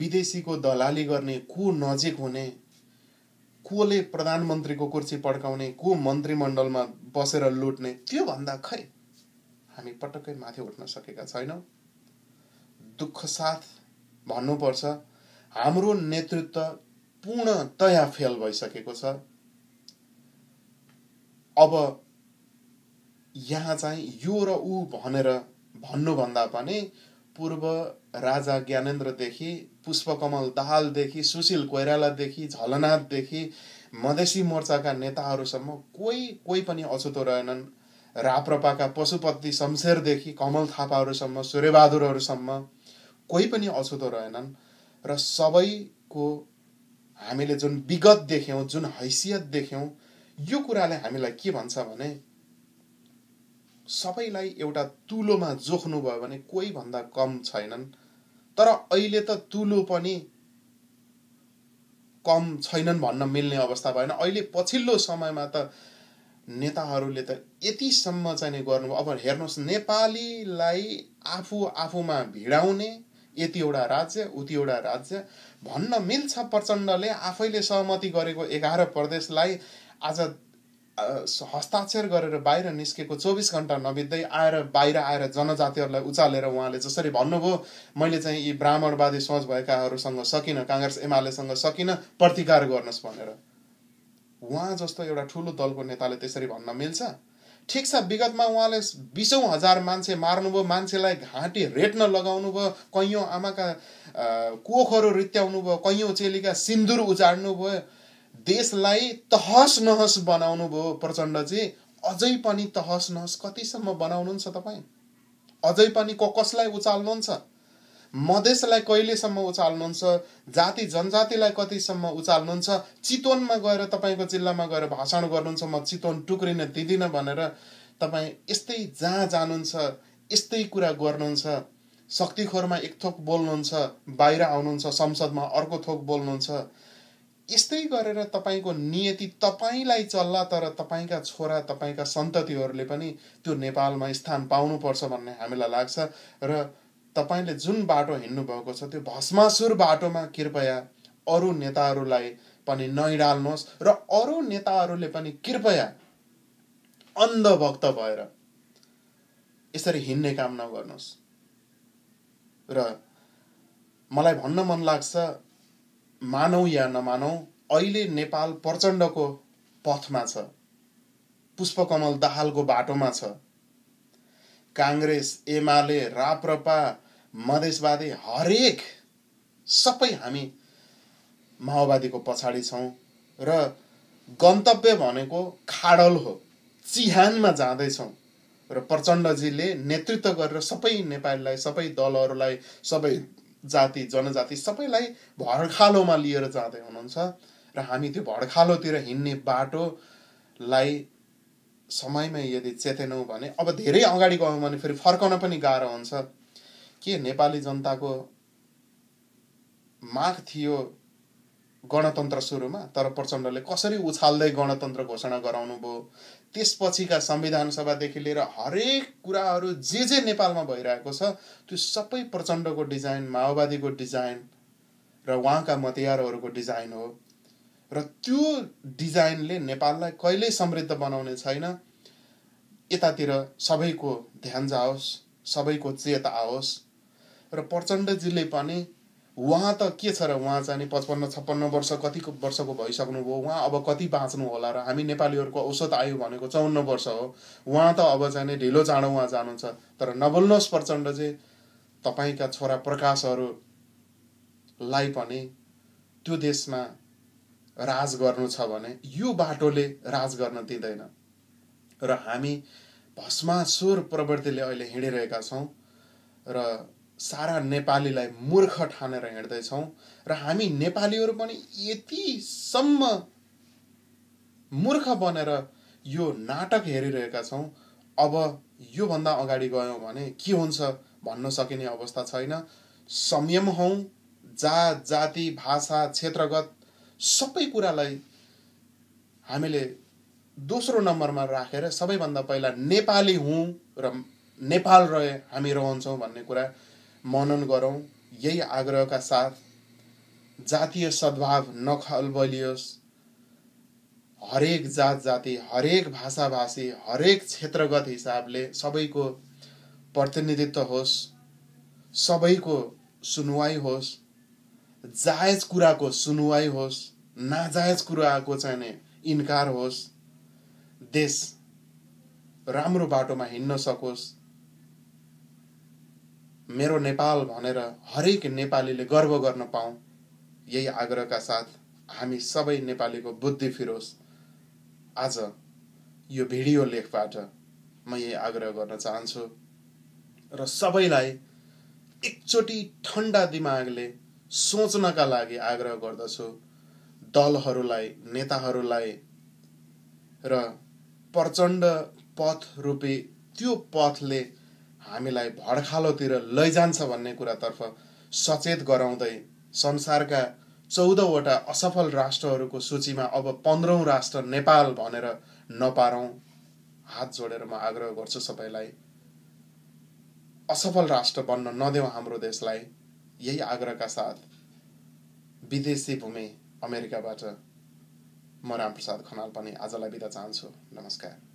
विदेशीको दलाली गर्ने को नजिक हुने कोले प्रधानमन्त्रीको कुर्सी पड्काउने को मन्त्रीमण्डलमा बसेर लुट्ने त्योभन्दा खै हामी पटक्कै माथि उठ्न सकेका छैनौँ दुःख साथ भन्नुपर्छ हाम्रो नेतृत्व पूर्णतया फेल भइसकेको छ अब यहाँ चाहिँ यो र ऊ भनेर भन्नुभन्दा पनि पूर्व राजा ज्ञानेन्द्रदेखि पुष्पकमल दाहालदेखि सुशील कोइरालादेखि झलनाथदेखि मधेसी मोर्चाका नेताहरूसम्म कोही कोही पनि अछुतो रहेनन् राप्रपाका पशुपति शमशेरदेखि कमल थापाहरूसम्म सूर्यबहादुरहरूसम्म कोही पनि अछुतो रहेनन् र सबैको हामीले जुन विगत देख्यौँ जुन हैसियत देख्यौँ यो कुराले हामीलाई के भन्छ भने सबैलाई एउटा तुलोमा जोख्नुभयो भने कोही भन्दा कम छैनन् तर अहिले त तुलो पनि कम छैनन् भन्न मिल्ने अवस्था भएन अहिले पछिल्लो समयमा त नेताहरूले त यतिसम्म चाहिँ गर्नु अब हेर्नुहोस् नेपालीलाई आफू आफूमा भिडाउने यति एउटा राज्य उति एउटा राज्य भन्न मिल्छ प्रचण्डले आफैले सहमति गरेको एघार प्रदेशलाई आज हस्ताक्षर गरेर बाहिर निस्केको चौबिस घन्टा नबित्दै आएर बाहिर आएर जनजातिहरूलाई उचालेर उहाँले जसरी भन्नुभयो मैले चाहिँ यी ब्राह्मणवादी सोच भएकाहरूसँग सकिनँ काङ्ग्रेस एमालेसँग सकिनँ प्रतिकार गर्नुहोस् भनेर उहाँ जस्तो एउटा ठुलो दलको नेताले त्यसरी भन्न मिल्छ ठिक छ विगतमा उहाँले बिसौँ हजार मान्छे मार्नुभयो मान्छेलाई घाँटी रेट्न लगाउनु भयो कैयौँ आमाका कोखहरू रित्याउनु भयो कैयौँ चेलीका सिन्दुर उजाड्नु भयो देशलाई तहस नहस बनाउनु भयो प्रचण्डजी अझै पनि तहस नहस कतिसम्म बनाउनुहुन्छ तपाईँ अझै पनि को कसलाई उचाल्नुहुन्छ मधेसलाई कहिलेसम्म उचाल्नुहुन्छ जाति जनजातिलाई कतिसम्म उचाल्नुहुन्छ चितवनमा गएर तपाईँको जिल्लामा गएर भाषण गर्नुहुन्छ म चितवन टुक्रिन दिँदिनँ भनेर तपाईँ यस्तै जहाँ जानुहुन्छ यस्तै कुरा गर्नुहुन्छ शक्तिखोरमा एक थोक बोल्नुहुन्छ बाहिर आउनुहुन्छ संसदमा अर्को थोक बोल्नुहुन्छ यस्तै गरेर तपाईँको नियति तपाईँलाई चल्ला तर तपाईँका छोरा तपाईँका सन्ततिहरूले पनि त्यो नेपालमा स्थान पाउनुपर्छ भन्ने हामीलाई लाग्छ र तपाईँले जुन बाटो हिँड्नुभएको छ त्यो भस्मासुर बाटोमा कृपया अरू नेताहरूलाई पनि नैडाल्नुहोस् र अरू नेताहरूले पनि कृपया अन्धभक्त भएर यसरी हिँड्ने काम नगर्नुहोस् र मलाई भन्न मन लाग्छ मानौ या नमानौ अहिले नेपाल प्रचण्डको पथमा छ पुष्पकमल दाहालको बाटोमा छ काङ्ग्रेस एमाले राप्रपा मधेसवादी हरेक सबै हामी माओवादीको पछाडि छौँ र गन्तव्य भनेको खाडल हो चिहानमा जाँदैछौँ र प्रचण्डजीले नेतृत्व गरेर सबै नेपालीलाई सबै दलहरूलाई सबै जाति जनजाति सबैलाई भडखालोमा लिएर जाँदै हुनुहुन्छ र हामी त्यो भडखालोतिर हिँड्ने बाटोलाई समयमै यदि चेतेनौँ भने अब धेरै अगाडि गयौँ भने फेरि फर्काउन पनि गाह्रो हुन्छ के नेपाली जनताको माग थियो गणतन्त्र सुरुमा तर प्रचण्डले कसरी उछाल्दै गणतन्त्र घोषणा गराउनु भयो त्यसपछिका संविधान सभादेखि लिएर हरेक कुराहरू जे जे नेपालमा भइरहेको छ त्यो सबै प्रचण्डको डिजाइन माओवादीको डिजाइन र उहाँका मतियारहरूको डिजाइन हो र त्यो डिजाइनले नेपाललाई कहिल्यै समृद्ध बनाउने छैन यतातिर सबैको ध्यान जाओस् सबैको चेत आओस् र प्रचण्डजीले पनि उहाँ त के छ र उहाँ चाहिँ पचपन्न छप्पन्न वर्ष कतिको वर्षको भइसक्नुभयो उहाँ अब कति बाँच्नु होला र हामी नेपालीहरूको औसत आयु भनेको चौन्न वर्ष हो उहाँ त अब चाहिँ ढिलो चाँडो उहाँ जानुहुन्छ तर नबोल्नुहोस् प्रचण्ड चाहिँ तपाईँका छोरा प्रकाशहरूलाई पनि त्यो देशमा राज गर्नु छ भने यो बाटोले राज गर्न दिँदैन र हामी भस्मासुर प्रवृत्तिले अहिले हिँडिरहेका छौँ र सारा नेपालीलाई मूर्ख ठानेर हिँड्दैछौँ र हामी नेपालीहरू पनि यतिसम्म मूर्ख बनेर यो नाटक हेरिरहेका छौँ अब योभन्दा अगाडि गयौँ भने के हुन्छ भन्न सकिने अवस्था छैन संयम हौँ जात जाति भाषा क्षेत्रगत सबै कुरालाई हामीले दोस्रो नम्बरमा राखेर सबैभन्दा पहिला नेपाली हुँ र नेपाल रहे हामी रहन्छौँ भन्ने कुरा मनन गरौँ यही आग्रहका साथ जातीय सद्भाव नखलबलियोस् हरेक जात जाति हरेक भाषाभाषी हरेक क्षेत्रगत हिसाबले सबैको प्रतिनिधित्व होस् सबैको सुनुवाई होस् जायज कुराको सुनुवाई होस् नाजायज कुराको चाहिँ इन्कार होस् देश राम्रो बाटोमा हिँड्न सकोस् मेरो नेपाल भनेर हरेक नेपालीले गर्व गर्न पाऊ यही आग्रहका साथ हामी सबै नेपालीको बुद्धि फिरोस् आज यो भिडियो लेखबाट म यही आग्रह गर्न चाहन्छु र सबैलाई एकचोटि ठन्डा दिमागले सोच्नका लागि आग्रह गर्दछु दलहरूलाई नेताहरूलाई र प्रचण्ड पथ रूपी त्यो पथले हामीलाई भडखालोतिर लैजान्छ भन्ने कुरातर्फ सचेत गराउँदै संसारका चौधवटा असफल राष्ट्रहरूको सूचीमा अब पन्ध्रौँ राष्ट्र नेपाल भनेर नपारौँ हात जोडेर म आग्रह गर्छु सबैलाई असफल राष्ट्र बन्न नदेऊ हाम्रो देशलाई यही आग्रहका साथ विदेशी भूमि अमेरिकाबाट म रामप्रसाद खनाल पनि आजलाई बिदा चाहन्छु नमस्कार